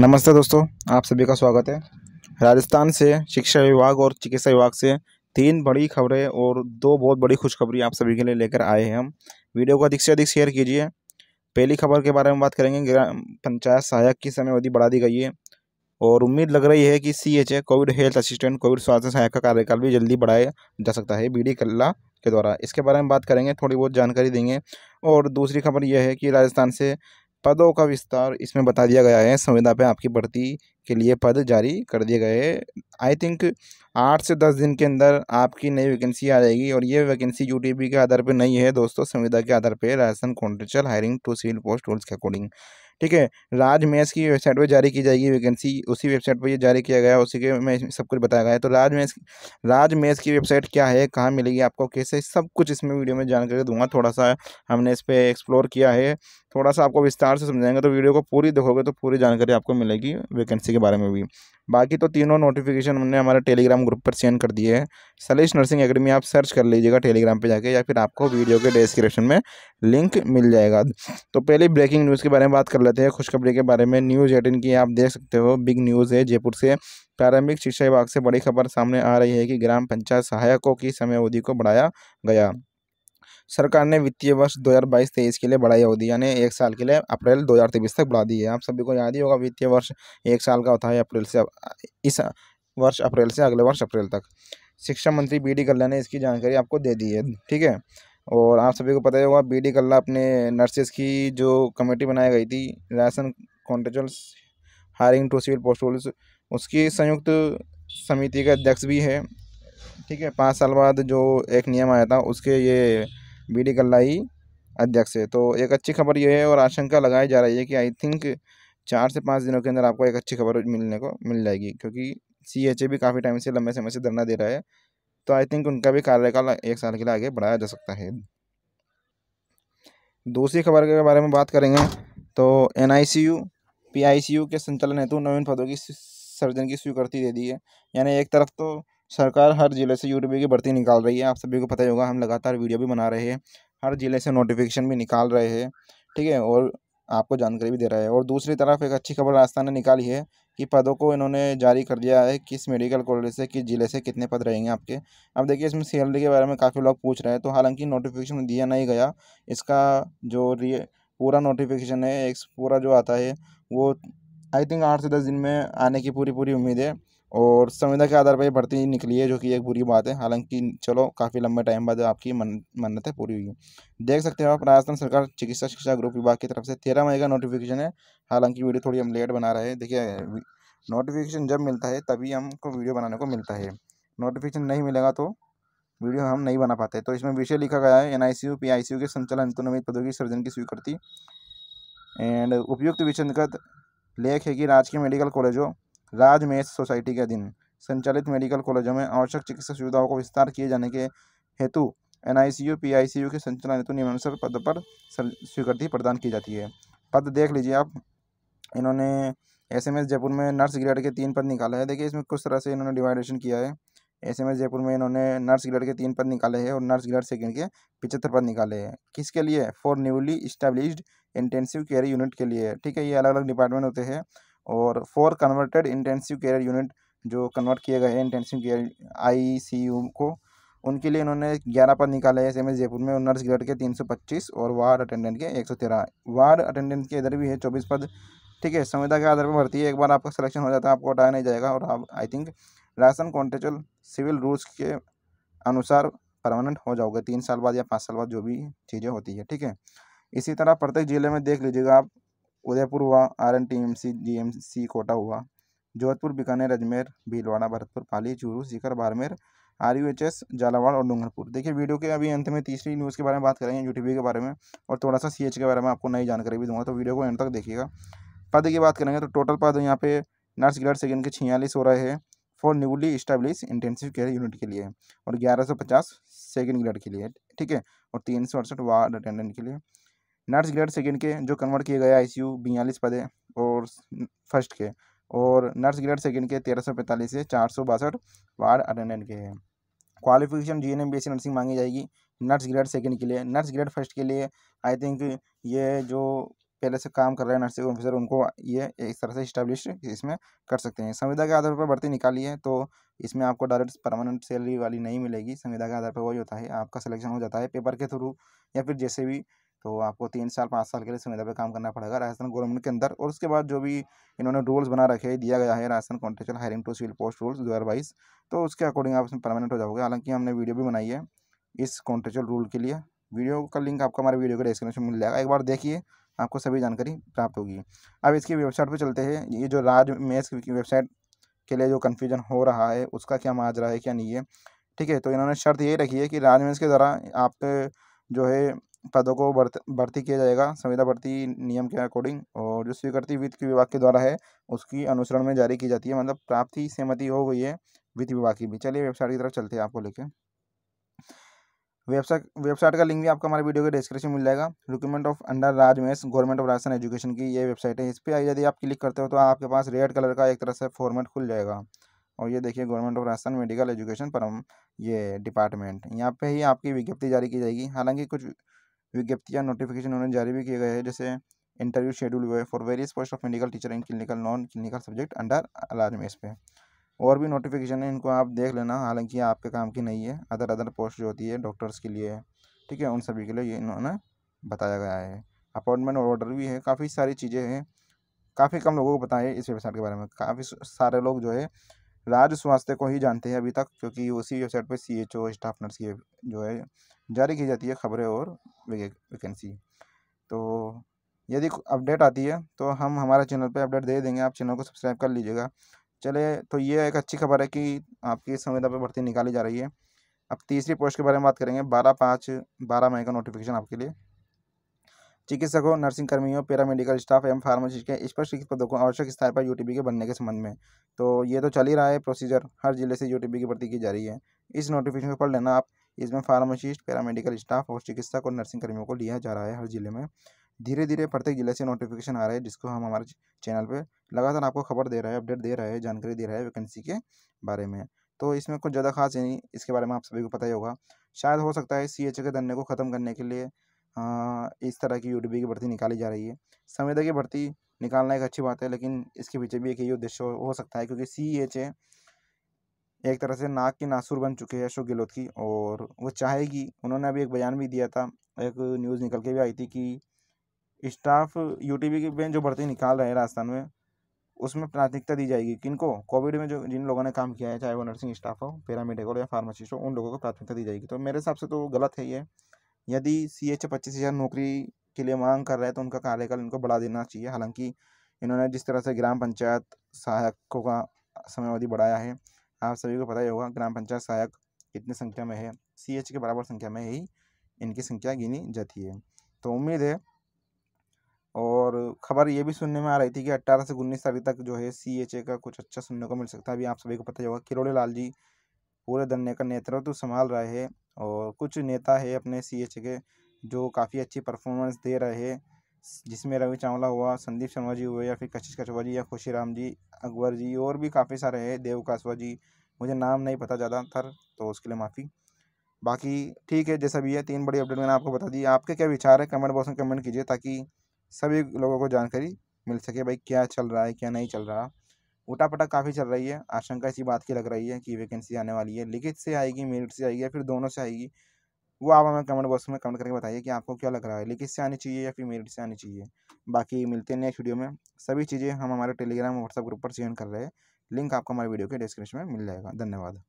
नमस्ते दोस्तों आप सभी का स्वागत है राजस्थान से शिक्षा विभाग और चिकित्सा विभाग से तीन बड़ी खबरें और दो बहुत बड़ी खुशखबरी आप सभी के लिए लेकर आए हैं हम वीडियो को अधिक से अधिक शेयर कीजिए पहली खबर के बारे में बात करेंगे ग्राम पंचायत सहायक की समय अवधि बढ़ा दी गई है और उम्मीद लग रही है कि C H A covid health assistant covid स्वास्थ्य सहायक का कार्यकाल भी जल्दी बढ़ाया जा सकता है बी डी कल्ला के द्वारा इसके बारे में बात करेंगे थोड़ी बहुत जानकारी देंगे और दूसरी खबर यह है कि राजस्थान से पदों का विस्तार इसमें बता दिया गया है संविदा पे आपकी भर्ती के लिए पद जारी कर दिए गए आई थिंक आठ से दस दिन के अंदर आपकी नई वैकेंसी आ जाएगी और ये वैकेंसी यू के आधार पर नहीं है दोस्तों संविदा के आधार पर Rajasthan contractual hiring to civil post rules के अकॉर्डिंग ठीक है राज मैच की वेबसाइट पर जारी की जाएगी वैकेंसी उसी वेबसाइट पर ये जारी किया गया उसी के में सब कुछ बताया गया है तो राज मैच राज मैच की वेबसाइट क्या है कहाँ मिलेगी आपको कैसे सब कुछ इसमें वीडियो में जानकारी दूंगा थोड़ा सा हमने इस पर एक्सप्लोर किया है थोड़ा सा आपको विस्तार से समझाएंगे तो वीडियो को पूरी देखोगे तो पूरी जानकारी आपको मिलेगी वैकेंसी के बारे में भी बाकी तो तीनों नोटिफिकेशन हमने हमारे टेलीग्राम ग्रुप पर सेंड कर दिए हैं सलेश नर्सिंग एकेडमी आप सर्च कर लीजिएगा टेलीग्राम पे जाके या फिर आपको वीडियो के डिस्क्रिप्शन में लिंक मिल जाएगा तो पहले ब्रेकिंग न्यूज़ के बारे में बात कर लेते हैं खुशखबरी के बारे में न्यूज़ एटीन की आप देख सकते हो बिग न्यूज़ है जयपुर से प्रारंभिक शिक्षा विभाग से बड़ी खबर सामने आ रही है कि ग्राम पंचायत सहायकों की समय अवधि को बढ़ाया गया सरकार ने वित्तीय वर्ष 2022 तेईस के लिए बढ़ाई अवधि यानी एक साल के लिए अप्रैल 2023 तक बढ़ा दी है आप सभी को याद ही होगा वित्तीय वर्ष एक साल का होता है अप्रैल से इस वर्ष अप्रैल से अगले वर्ष अप्रैल तक शिक्षा मंत्री बी डी कल्ला ने इसकी जानकारी आपको दे दी है ठीक है और आप सभी को पता ही होगा बी डी कल्ला अपने नर्सेज की जो कमेटी बनाई गई थी राशन contractual hiring to civil post उसकी संयुक्त समिति का अध्यक्ष भी है ठीक है पाँच साल बाद जो एक नियम आया था उसके ये बी डी कल्लाई अध्यक्ष है तो एक अच्छी खबर ये है और आशंका लगाई जा रही है कि आई थिंक चार से पाँच दिनों के अंदर आपको एक अच्छी खबर मिलने को मिल जाएगी क्योंकि सी एच ए भी काफ़ी टाइम से लंबे समय से धरना दे रहा है तो आई थिंक उनका भी कार्यकाल एक साल के लिए आगे बढ़ाया जा सकता है दूसरी खबर के बारे में बात करेंगे तो N I C U P I C U के संचालन हेतु नवीन पदों की सर्जन की स्वीकृति दे दी है यानी एक तरफ तो सरकार हर ज़िले से यूट्यूब की भर्ती निकाल रही है आप सभी को पता ही होगा हम लगातार वीडियो भी बना रहे हैं हर ज़िले से नोटिफिकेशन भी निकाल रहे हैं ठीक है और आपको जानकारी भी दे रहा है और दूसरी तरफ एक अच्छी खबर राजस्थान ने निकाली है कि पदों को इन्होंने जारी कर दिया है किस मेडिकल कॉलेज से किस ज़िले से कितने पद रहेंगे आपके अब देखिए इसमें सैलरी के बारे में काफ़ी लोग पूछ रहे हैं तो हालांकि नोटिफिकेशन दिया नहीं गया इसका जो पूरा नोटिफिकेशन है एक पूरा जो आता है वो आई थिंक आठ से दस दिन में आने की पूरी पूरी उम्मीद है और संविधा के आधार पर भर्ती निकली है जो कि एक बुरी बात है हालांकि चलो काफ़ी लंबे टाइम बाद आपकी मन मन्नतें पूरी हुई देख सकते हो आप राजस्थान सरकार चिकित्सा शिक्षा ग्रुप विभाग की तरफ से तेरह मई का नोटिफिकेशन है हालांकि वीडियो थोड़ी हम लेट बना रहे हैं देखिए नोटिफिकेशन जब मिलता है तभी हमको वीडियो बनाने को मिलता है नोटिफिकेशन नहीं मिलेगा तो वीडियो हम नहीं बना पाते तो इसमें विषय लिखा गया है N I C P I सी के संचालन तनुमित पदों की सृजन की स्वीकृति एंड उपयुक्त विषय लेख है कि राजकीय मेडिकल कॉलेजों राजमेश सोसाइटी के अधीन संचालित मेडिकल कॉलेजों में आवश्यक चिकित्सा सुविधाओं को विस्तार किए जाने के हेतु N I C U P I C U के संचालन हेतु नियमानुसार पद पर स्वीकृति प्रदान की जाती है पद देख लीजिए आप इन्होंने एस एम एस जयपुर में नर्स ग्रेड के तीन पद निकाले हैं देखिए इसमें कुछ तरह से इन्होंने डिवाइडेशन किया है एस एम एस जयपुर में इन्होंने नर्स ग्रेड के तीन पद निकाले हैं और नर्स ग्रेड सेकेंड के पिचहत्तर पद निकाले हैं किसके लिए for newly established intensive care unit के लिए ठीक है ये अलग अलग डिपार्टमेंट होते हैं और for converted intensive care unit जो कन्वर्ट किए गए हैं intensive care I C U को उनके लिए इन्होंने ग्यारह पद निकाले हैं एम जयपुर में नर्स ग्रेड के तीन सौ पच्चीस और वार्ड अटेंडेंट के एक सौ तेरह वार्ड अटेंडेंट के इधर भी है चौबीस पद ठीक है संविधा के आधार पर भर्ती है एक बार आपका सिलेक्शन हो जाता है आपको हटाया नहीं जाएगा और आप आई थिंक राशन कॉन्ट्रेचुअल सिविल रूल्स के अनुसार परमानेंट हो जाओगे तीन साल बाद या पाँच साल बाद जो भी चीज़ें होती है ठीक है इसी तरह प्रत्येक ज़िले में देख लीजिएगा आप उदयपुर हुआ R N T M C G M C Kota हुआ Jodhpur Bikaner Ajmer Bhilwara Bharatpur Pali Churu Sikar Barmer R U H S Jhalawar और डूंगरपुर देखिए वीडियो के अभी अंत में तीसरी न्यूज़ के बारे में बात करेंगे यूटीबी के बारे में और थोड़ा सा सी एच के बारे में आपको नई जानकारी भी दूंगा तो वीडियो को एंड तक देखिएगा पद की बात करेंगे तो टोटल पद यहाँ पे नर्स ग्रेड सेकेंड के छियालीस हो रहे हैं for newly establish intensive care unit के लिए और ग्यारह सौ पचास सेकेंड ग्रेड के लिए ठीक है और तीन सौ अड़सठ वार्ड अटेंडेंट के लिए नर्स ग्रेड सेकेंड के जो कन्वर्ट किए गए आई सी यू बयालीस पदे और फर्स्ट के और नर्स ग्रेड सेकेंड के तेरह सौ पैंतालीस से चार सौ बासठ वार्ड अटेंडेंट के हैं qualification G N M B S C nursing मांगी जाएगी नर्स ग्रेड सेकेंड के लिए नर्स ग्रेड फर्स्ट के लिए आई थिंक ये जो पहले से काम कर रहे हैं नर्सिंग ऑफिसर उनको ये एक तरह से इस्टेब्लिश इसमें कर सकते हैं संविदा के आधार पर भर्ती निकाली है तो इसमें आपको डायरेक्ट परमानेंट सैलरी वाली नहीं मिलेगी संविदा के आधार पर वही होता है आपका सिलेक्शन हो जाता है पेपर के थ्रू या फिर जैसे भी तो आपको तीन साल पाँच साल के लिए संविदा पर काम करना पड़ेगा राजस्थान गवर्नमेंट के अंदर और उसके बाद जो भी इन्होंने रूल्स बना रखे दिया गया है Rajasthan contractual hiring to civil post rules दो तो उसके अकॉर्डिंग आप उसमें परमानेंट हो जाओगे हालांकि हमने वीडियो भी बनाई है इस कॉन्ट्रेक्चुअल रूल के लिए वीडियो का लिंक आपको हमारे वीडियो के डिस्क्रिप्शन में मिल जाएगा एक बार देखिए आपको सभी जानकारी प्राप्त होगी अब इसकी वेबसाइट पर चलते हैं ये जो राज मेस की वेबसाइट के लिए जो कन्फ्यूजन हो रहा है उसका क्या माजरा है क्या नहीं है ठीक है तो इन्होंने शर्त यही रखी है कि राजमेंस के द्वारा आप जो है पदों को भर्ती किया जाएगा संविदा भर्ती नियम के अकॉर्डिंग और जो स्वीकृति वित्त के विभाग के द्वारा है उसकी अनुसरण में जारी की जाती है मतलब प्राप्ति सहमति हो गई है वित्त विभाग की भी चलिए वेबसाइट की तरफ चलते हैं आपको लेके वेबसाइट वेबसाइट का लिंक भी आपको हमारे वीडियो के डिस्क्रिप्शन मिल जाएगा recruitment of under RajMES government of Rajasthan education की ये वेबसाइट है इस पर यदि आप क्लिक करते हो तो आपके पास रेड कलर का एक तरह से फॉर्मेट खुल जाएगा और ये देखिए government of Rajasthan medical education परम ये डिपार्टमेंट यहाँ पे ही आपकी विज्ञप्ति जारी की जाएगी हालांकि कुछ विज्ञप्ति या नोटिफिकेशन उन्होंने जारी भी किए गए हैं जैसे इंटरव्यू शेड्यूल हुए for various post of medical teacher in clinical non clinical subject under में इस पे और भी नोटिफिकेशन है इनको आप देख लेना हालांकि आपके काम की नहीं है अदर अदर पोस्ट जो होती है डॉक्टर्स के लिए ठीक है उन सभी के लिए ये इन्होंने बताया गया है अपॉइंटमेंट ऑर्डर भी है काफ़ी सारी चीज़ें हैं काफ़ी कम लोगों को पता इस वेबसाइट के बारे में काफ़ी सारे लोग जो है राज स्वास्थ्य को ही जानते हैं अभी तक क्योंकि उसी वेबसाइट पर C H O staff nurse की जो है जारी की जाती है खबरें और वैकेंसी तो यदि अपडेट आती है तो हम हमारे चैनल पर अपडेट दे देंगे आप चैनल को सब्सक्राइब कर लीजिएगा चले तो ये एक अच्छी खबर है कि आपकी संविदा पर भर्ती निकाली जा रही है अब तीसरी पोस्ट के बारे में बात करेंगे बारह पाँच बारह मई का नोटिफिकेशन आपके लिए चिकित्सकों नर्सिंग कर्मियों पैरा मेडिकल स्टाफ एवं फार्मासिस्ट के स्पष्ट रिक्त पदों को आवश्यक स्तर पर यूटीबी के बनने के संबंध में तो ये तो चल ही रहा है प्रोसीजर हर जिले से यूटीबी की भर्ती की जा रही है इस नोटिफिकेशन को पढ़ लेना आप इसमें फार्मासिस्ट पैरामेडिकल स्टाफ और चिकित्सक और नर्सिंग कर्मियों को लिया जा रहा है हर जिले में धीरे धीरे प्रत्येक जिले से नोटिफिकेशन आ रहा है जिसको हम हमारे चैनल पर लगातार आपको खबर दे रहे हैं अपडेट दे रहे हैं जानकारी दे रहे हैं वैकेंसी के बारे में तो इसमें कुछ ज़्यादा खास नहीं इसके बारे में आप सभी को पता ही होगा शायद हो सकता है सी के धरने को ख़त्म करने के लिए हाँ, इस तरह की यूडीपी की भर्ती निकाली जा रही है संविदा की भर्ती निकालना एक अच्छी बात है लेकिन इसके पीछे भी एक ही उद्देश्य हो सकता है क्योंकि सी एच ए एक तरह से नाक की नासुर बन चुके हैं अशोक गहलोत की और वो चाहेगी उन्होंने अभी एक बयान भी दिया था एक न्यूज़ निकल के भी आई थी कि स्टाफ यू की में जो भर्ती निकाल रहे हैं राजस्थान में उसमें प्राथमिकता दी जाएगी किनको कोविड में जो जिन लोगों ने काम किया है चाहे वो नर्सिंग स्टाफ हो पैरामेडिकल हो या फार्मासिस्ट हो उन लोगों को प्राथमिकता दी जाएगी तो मेरे हिसाब से तो गलत है ये यदि सी एच पच्चीस हज़ार नौकरी के लिए मांग कर रहे हैं तो उनका कार्यकाल इनको बढ़ा देना चाहिए हालांकि इन्होंने जिस तरह से ग्राम पंचायत सहायकों का अवधि बढ़ाया है आप सभी को पता ही होगा ग्राम पंचायत सहायक कितनी संख्या में है सी एच के बराबर संख्या में ही इनकी संख्या गिनी जाती है तो उम्मीद है और खबर ये भी सुनने में आ रही थी कि अट्ठारह से उन्नीस तारीख तक जो है सी एच ए का कुछ अच्छा सुनने को मिल सकता है अभी आप सभी को पता ही होगा किरोड़ी लाल जी पूरे धरने का नेतृत्व संभाल रहे हैं और कुछ नेता है अपने सी एच के जो काफ़ी अच्छी परफॉर्मेंस दे रहे हैं जिसमें रवि चावला हुआ संदीप शर्मा जी हुए या फिर कशिश कछवा जी या खुशी राम जी अकबर जी और भी काफ़ी सारे हैं देव कासवा जी मुझे नाम नहीं पता ज़्यादा थर तो उसके लिए माफ़ी बाकी ठीक है जैसा भी है तीन बड़ी अपडेट मैंने आपको बता दी आपके क्या विचार है कमेंट बॉक्स में कमेंट कीजिए ताकि सभी लोगों को जानकारी मिल सके भाई क्या चल रहा है क्या नहीं चल रहा उटापटक काफ़ी चल रही है आशंका इसी बात की लग रही है कि वैकेंसी आने वाली है लिखित से आएगी मेरिट से आएगी या फिर दोनों से आएगी वो आप हमें कमेंट बॉक्स में कमेंट करके बताइए कि आपको क्या लग रहा है लिखित से आनी चाहिए या फिर मेरिट से आनी चाहिए बाकी मिलते हैं नेक्स्ट वीडियो में सभी चीज़ें हम हमारे टेलीग्राम व्हाट्सअप ग्रुप पर शेयर कर रहे हैं लिंक आपको हमारे वीडियो के डिस्क्रिप्शन में मिल जाएगा धन्यवाद